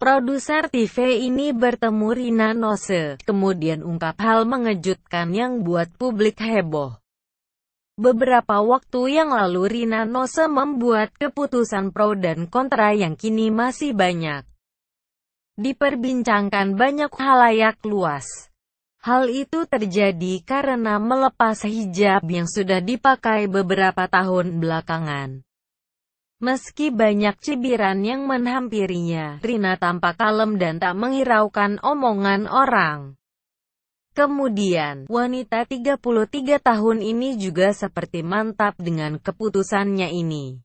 Produser TV ini bertemu Rina Nose, kemudian ungkap hal mengejutkan yang buat publik heboh. Beberapa waktu yang lalu Rina Nose membuat keputusan pro dan kontra yang kini masih banyak. Diperbincangkan banyak halayak luas. Hal itu terjadi karena melepas hijab yang sudah dipakai beberapa tahun belakangan. Meski banyak cibiran yang menghampirinya, Rina tampak kalem dan tak menghiraukan omongan orang. Kemudian, wanita 33 tahun ini juga seperti mantap dengan keputusannya ini.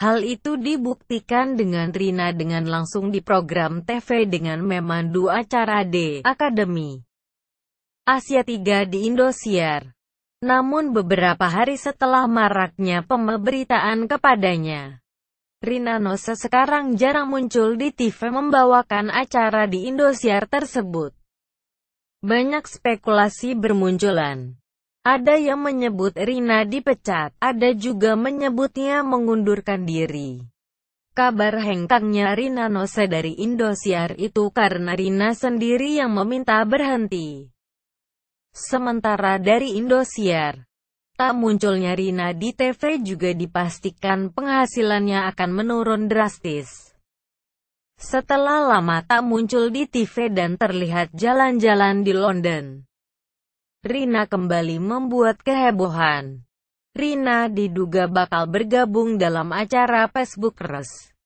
Hal itu dibuktikan dengan Rina dengan langsung di program TV dengan memandu acara D Academy Asia 3 di Indosiar. Namun beberapa hari setelah maraknya pemberitaan kepadanya, Rina Nose sekarang jarang muncul di TV membawakan acara di Indosiar tersebut. Banyak spekulasi bermunculan. Ada yang menyebut Rina dipecat, ada juga menyebutnya mengundurkan diri. Kabar hengkangnya Rina Nose dari Indosiar itu karena Rina sendiri yang meminta berhenti. Sementara dari Indosiar, tak munculnya Rina di TV juga dipastikan penghasilannya akan menurun drastis. Setelah lama tak muncul di TV dan terlihat jalan-jalan di London, Rina kembali membuat kehebohan. Rina diduga bakal bergabung dalam acara Facebook Res.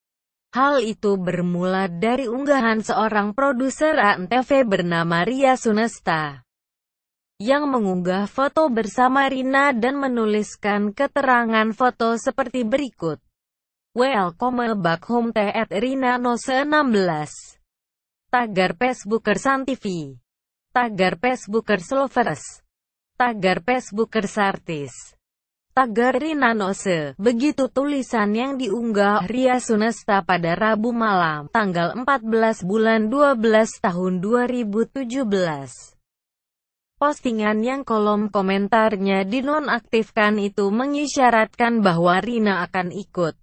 Hal itu bermula dari unggahan seorang produser ANTV bernama Ria Sunesta yang mengunggah foto bersama Rina dan menuliskan keterangan foto seperti berikut. Welcome back home to at Rina Nose 16. Tagar Facebooker TV. Tagar Facebooker Slovers. Tagar Facebooker Sartis. Tagar Rina Nose, begitu tulisan yang diunggah Ria Sunesta pada Rabu malam, tanggal 14 bulan 12 tahun 2017. Postingan yang kolom komentarnya dinonaktifkan itu mengisyaratkan bahwa Rina akan ikut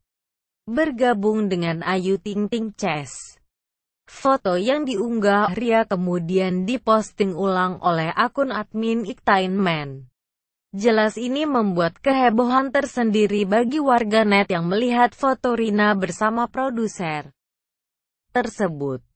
bergabung dengan Ayu Ting Ting Chess. Foto yang diunggah Ria kemudian diposting ulang oleh akun admin Iktainman. Jelas ini membuat kehebohan tersendiri bagi warganet yang melihat foto Rina bersama produser tersebut.